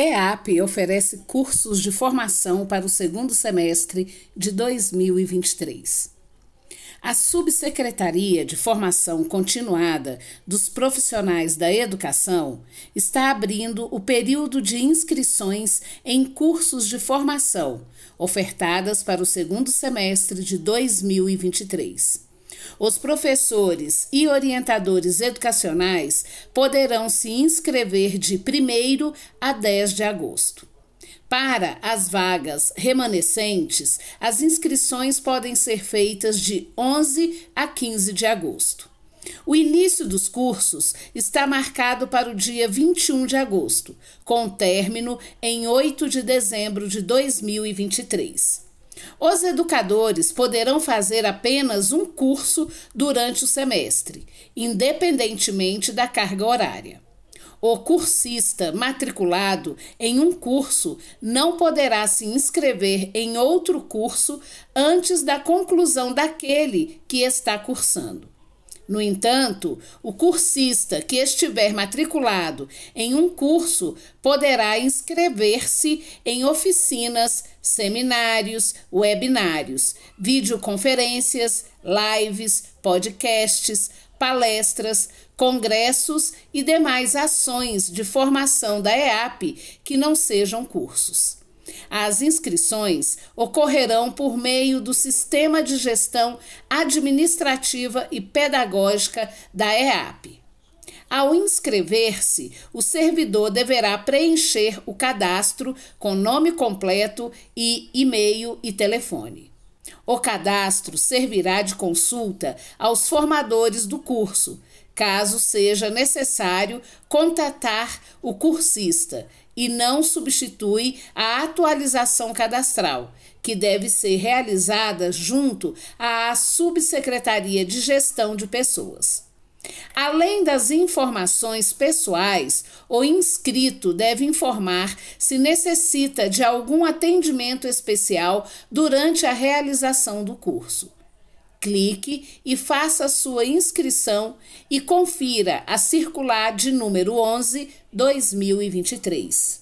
EAP oferece cursos de formação para o segundo semestre de 2023. A Subsecretaria de Formação Continuada dos Profissionais da Educação está abrindo o período de inscrições em cursos de formação ofertadas para o segundo semestre de 2023. Os professores e orientadores educacionais poderão se inscrever de 1 a 10 de agosto. Para as vagas remanescentes, as inscrições podem ser feitas de 11 a 15 de agosto. O início dos cursos está marcado para o dia 21 de agosto, com término em 8 de dezembro de 2023. Os educadores poderão fazer apenas um curso durante o semestre, independentemente da carga horária. O cursista matriculado em um curso não poderá se inscrever em outro curso antes da conclusão daquele que está cursando. No entanto, o cursista que estiver matriculado em um curso poderá inscrever-se em oficinas, seminários, webinários, videoconferências, lives, podcasts, palestras, congressos e demais ações de formação da EAP que não sejam cursos. As inscrições ocorrerão por meio do Sistema de Gestão Administrativa e Pedagógica da EAP. Ao inscrever-se, o servidor deverá preencher o cadastro com nome completo e e-mail e telefone. O cadastro servirá de consulta aos formadores do curso, caso seja necessário contatar o cursista, e não substitui a atualização cadastral, que deve ser realizada junto à Subsecretaria de Gestão de Pessoas. Além das informações pessoais, o inscrito deve informar se necessita de algum atendimento especial durante a realização do curso. Clique e faça sua inscrição e confira a circular de número 11 2023.